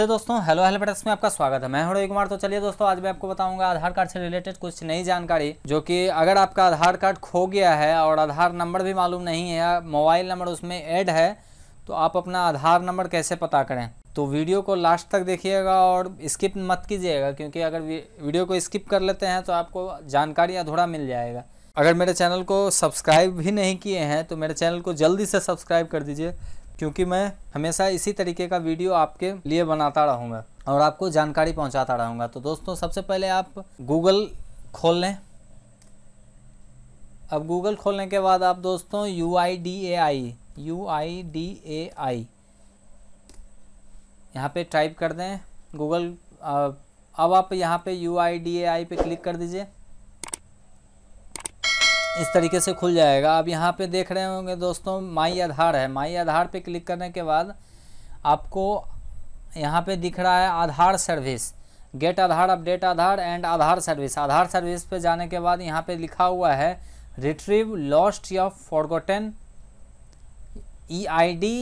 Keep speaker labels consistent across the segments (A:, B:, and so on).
A: नमस्ते दोस्तों hello help desk में आपका स्वागत है मैं हूं रवि कुमार तो चलिए दोस्तों आज मैं आपको बताऊंगा आधार कार्ड से रिलेटेड कुछ नई जानकारी जो कि अगर आपका आधार कार्ड खो गया है और आधार नंबर भी मालूम नहीं है मोबाइल नंबर उसमें ऐड है तो आप अपना आधार नंबर कैसे पता करें तो वीडियो को लास्ट तक देखिएगा और स्किप मत कीजिएगा क्योंकि अगर वीडियो को स्किप कर लेते हैं तो आपको जानकारी अधूरा मिल जाएगा अगर मेरे चैनल को सब्सक्राइब भी नहीं किए हैं तो मेरे चैनल को जल्दी से सब्सक्राइब कर दीजिए क्योंकि मैं हमेशा इसी तरीके का वीडियो आपके लिए बनाता रहूँगा और आपको जानकारी पहुँचाता रहूँगा तो दोस्तों सबसे पहले आप गूगल खोल लें अब गूगल खोलने के बाद आप दोस्तों U I D A I U I D A I यहाँ पर टाइप कर दें गूगल अब आप यहाँ पे यू आई डी ए आई पे क्लिक कर दीजिए इस तरीके से खुल जाएगा अब यहाँ पे देख रहे होंगे दोस्तों माई आधार है माई आधार पे क्लिक करने के बाद आपको यहाँ पे दिख रहा है Aadhaar service get Aadhaar update Aadhaar and Aadhaar service Aadhaar service पे जाने के बाद यहाँ पे लिखा हुआ है रिट्रीव लॉस्ट या फॉरगोटन ई आई डी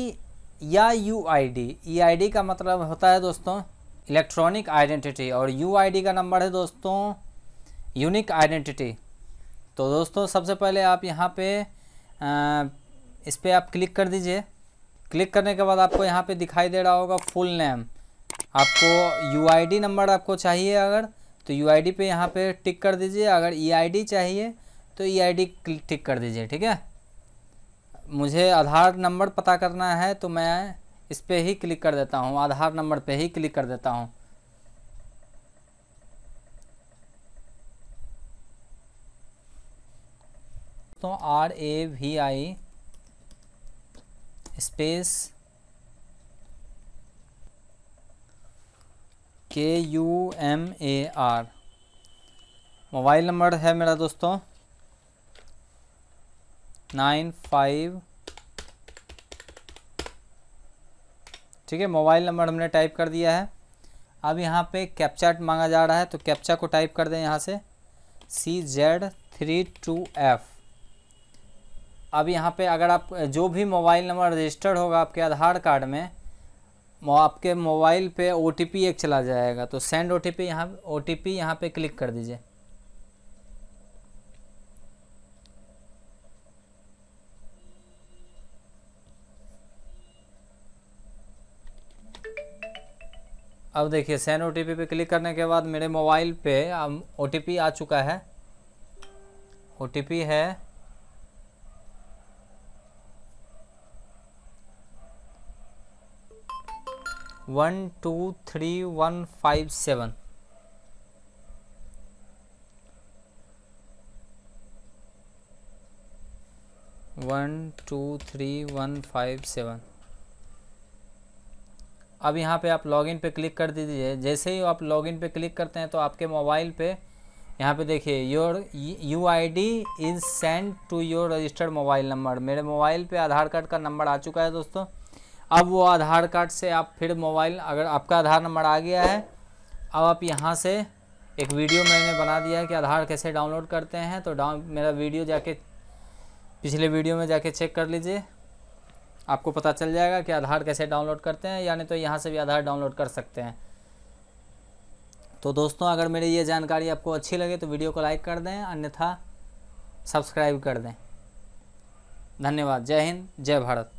A: या U I D E I D का मतलब होता है दोस्तों इलेक्ट्रॉनिक आइडेंटिटी और यू आई डी का नंबर है दोस्तों यूनिक आइडेंटिटी तो दोस्तों सबसे पहले आप यहाँ पे आ, इस पर आप क्लिक कर दीजिए क्लिक करने के बाद आपको यहाँ पे दिखाई दे रहा होगा फुल नेम आपको यू नंबर आपको चाहिए अगर तो यू आई डी पर यहाँ पर टिक कर दीजिए अगर डी e चाहिए तो ईआईडी e टिक कर दीजिए ठीक है मुझे आधार नंबर पता करना है तो मैं इस पर ही क्लिक कर देता हूँ आधार नंबर पे ही क्लिक कर देता हूँ दोस्तों R A V I space K U M A R mobile number है मेरा दोस्तों नाइन फाइव ठीक है मोबाइल नंबर हमने टाइप कर दिया है अब यहाँ पे कैप्चा मांगा जा रहा है तो कैप्चा को टाइप कर दें यहाँ से C Z three two F अब यहाँ पे अगर आप जो भी मोबाइल नंबर रजिस्टर्ड होगा आपके आधार कार्ड में वो आपके मोबाइल पे ओ एक चला जाएगा तो सेंड ओ टी पी यहाँ ओ टी पी यहाँ पर क्लिक कर दीजिए अब देखिए सेंड ओ पे क्लिक करने के बाद मेरे मोबाइल पे ओ आ चुका है ओ है one two three one five seven one two three one five seven अब यहाँ पे आप लॉगिन पे क्लिक कर दीजिए जैसे ही आप लॉगिन पे क्लिक करते हैं तो आपके मोबाइल पे यहाँ पे देखिए your U I D is send to your registered mobile number मेरे मोबाइल पे आधार कार्ड का नंबर आ चुका है दोस्तों अब वो आधार कार्ड से आप फिर मोबाइल अगर आपका आधार नंबर आ गया है अब आप यहाँ से एक वीडियो मैंने बना दिया है कि आधार कैसे डाउनलोड करते हैं तो डाउन मेरा वीडियो जाके पिछले वीडियो में जाके चेक कर लीजिए आपको पता चल जाएगा कि आधार कैसे डाउनलोड करते हैं यानी तो यहाँ से भी आधार डाउनलोड कर सकते हैं तो दोस्तों अगर मेरी ये जानकारी आपको अच्छी लगे तो वीडियो को लाइक कर दें अन्यथा सब्सक्राइब कर दें धन्यवाद जय हिंद जय भारत